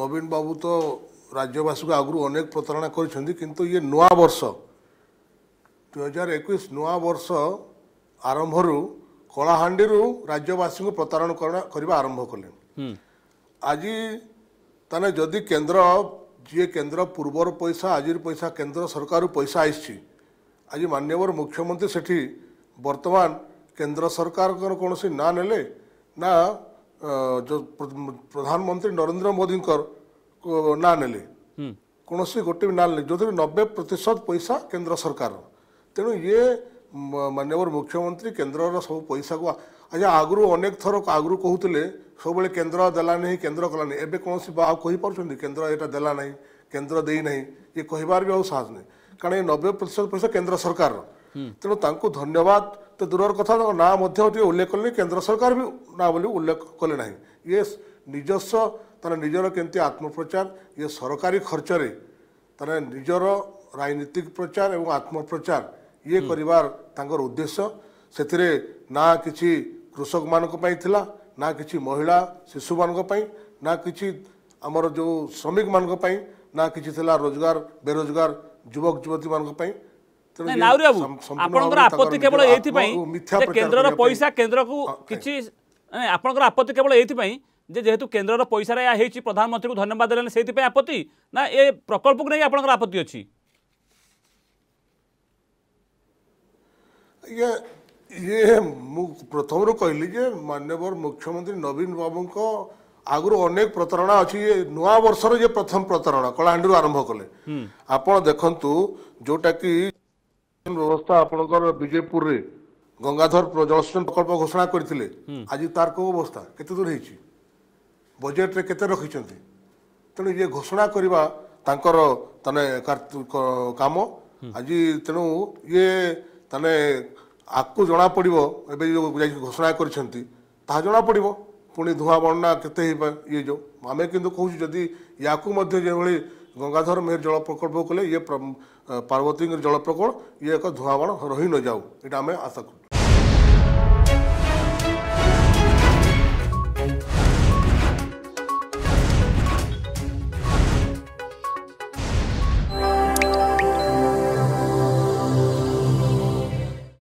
ନବୀନ ବାବୁ ତ ରାଜ୍ୟବାସୀଙ୍କୁ ଆଗରୁ ଅନେକ ପ୍ରତାରଣା କରିଛନ୍ତି କିନ୍ତୁ ଇଏ ନୂଆ ବର୍ଷ ଦୁଇ ହଜାର ଏକୋଇଶ ନୂଆ ବର୍ଷ ଆରମ୍ଭରୁ କଳାହାଣ୍ଡିରୁ ରାଜ୍ୟବାସୀଙ୍କୁ ପ୍ରତାରଣ କରିବା ଆରମ୍ଭ କଲେ ଆଜି ତାହେଲେ ଯଦି କେନ୍ଦ୍ର ଯିଏ କେନ୍ଦ୍ର ପୂର୍ବର ପଇସା ଆଜିର ପଇସା କେନ୍ଦ୍ର ସରକାରରୁ ପଇସା ଆସିଛି ଆଜି ମାନ୍ୟବର ମୁଖ୍ୟମନ୍ତ୍ରୀ ସେଠି ବର୍ତ୍ତମାନ କେନ୍ଦ୍ର ସରକାରଙ୍କର କୌଣସି ନାଁ ନେଲେ ନା जो प्रधानमन्त्री नरेन्द्र कर ना ने कि गोटे ना जो जोखेरि नब्बे प्रतिशत पैसा केन्द्र सरकार तेणु ये मान्यवर मुख्यमन्त्री केन्द्र पैसा को पैसाको अग्र अनेक थर आगरू कि सबले केन्द्र दल नै केन्द्र कल नै एबे बा एउसी पाउँदै केन्द्र ए नै नै ये इ कि आउस नै कारण 90 प्रतिशत पैसा केन्द्र सरकार ତେଣୁ ତାଙ୍କୁ ଧନ୍ୟବାଦ ତ ଦୂରର କଥା ତାଙ୍କ ନାଁ ମଧ୍ୟ ଟିକେ ଉଲ୍ଲେଖ କଲେନି କେନ୍ଦ୍ର ସରକାର ବି ନାଁ ବୋଲି ଉଲ୍ଲେଖ କଲେ ନାହିଁ ଇଏ ନିଜସ୍ୱ ତାହେଲେ ନିଜର କେମିତି ଆତ୍ମପ୍ରଚାର ଇଏ ସରକାରୀ ଖର୍ଚ୍ଚରେ ତାହେଲେ ନିଜର ରାଜନୀତିକ ପ୍ରଚାର ଏବଂ ଆତ୍ମପ୍ରଚାର ଇଏ କରିବାର ତାଙ୍କର ଉଦ୍ଦେଶ୍ୟ ସେଥିରେ ନା କିଛି କୃଷକମାନଙ୍କ ପାଇଁ ଥିଲା ନା କିଛି ମହିଳା ଶିଶୁମାନଙ୍କ ପାଇଁ ନା କିଛି ଆମର ଯେଉଁ ଶ୍ରମିକମାନଙ୍କ ପାଇଁ ନା କିଛି ଥିଲା ରୋଜଗାର ବେରୋଜଗାର ଯୁବକ ଯୁବତୀମାନଙ୍କ ପାଇଁ ନାଉରୀ ବାବୁ ଆପଣଙ୍କର ଆପତ୍ତି କେବଳ ଏଇଥିପାଇଁ ଯେ କେନ୍ଦ୍ରର ପଇସା କେନ୍ଦ୍ରକୁ କିଛି ଆପଣଙ୍କର ଆପତ୍ତି କେବଳ ଏଇଥିପାଇଁ ଯେ ଯେହେତୁ କେନ୍ଦ୍ରର ପଇସାରେ ଏହା ହେଇଛି ପ୍ରଧାନମନ୍ତ୍ରୀଙ୍କୁ ଧନ୍ୟବାଦ ଦେଲେନି ସେଇଥିପାଇଁ ଆପତ୍ତି ନା ଏ ପ୍ରକଳ୍ପକୁ ନେଇ ଆପଣଙ୍କର ଆପତ୍ତି ଅଛି ଆଜ୍ଞା ଇଏ ମୁଁ ପ୍ରଥମରୁ କହିଲି ଯେ ମାନ୍ୟବର ମୁଖ୍ୟମନ୍ତ୍ରୀ ନବୀନ ବାବୁଙ୍କ ଆଗରୁ ଅନେକ ପ୍ରତାରଣା ଅଛି ନୂଆ ବର୍ଷର ଯେ ପ୍ରଥମ ପ୍ରତାରଣା କଳାହାଣ୍ଡିରୁ ଆରମ୍ଭ କଲେ ଆପଣ ଦେଖନ୍ତୁ ଯୋଉଟାକି ବ୍ୟବସ୍ଥା ଆପଣଙ୍କର ବିଜେପୁରରେ ଗଙ୍ଗାଧର ଜଳସେଚନ ପ୍ରକଳ୍ପ ଘୋଷଣା କରିଥିଲେ ଆଜି ତାର କେଉଁ ଅବସ୍ଥା କେତେ ଦୂର ହେଇଛି ବଜେଟରେ କେତେ ରଖିଛନ୍ତି ତେଣୁ ଇଏ ଘୋଷଣା କରିବା ତାଙ୍କର ତାନେ କାମ ଆଜି ତେଣୁ ଇଏ ତାନେ ଆକୁ ଜଣାପଡ଼ିବ ଏବେ ଯେଉଁ ଯାଇକି ଘୋଷଣା କରିଛନ୍ତି ତାହା ଜଣାପଡ଼ିବ ପୁଣି ଧୂଆଁ ବର୍ଣ୍ଣା କେତେ ହେଇପାରେ ଇଏ ଯେଉଁ ଆମେ କିନ୍ତୁ କହୁଛୁ ଯଦି ୟାକୁ ମଧ୍ୟ ଯେଉଁଭଳି ଗଙ୍ଗାଧର ମେର ଜଳ ପ୍ରକଳ୍ପକୁ କଲେ ଇଏ ପାର୍ବତୀଙ୍କର ଜଳ ପ୍ରକଳ୍ପ ଇଏ ଏକ ଧୂଆଁବାଣ ରହି ନଯାଉ ଏଇଟା ଆମେ ଆଶା କରୁଛୁ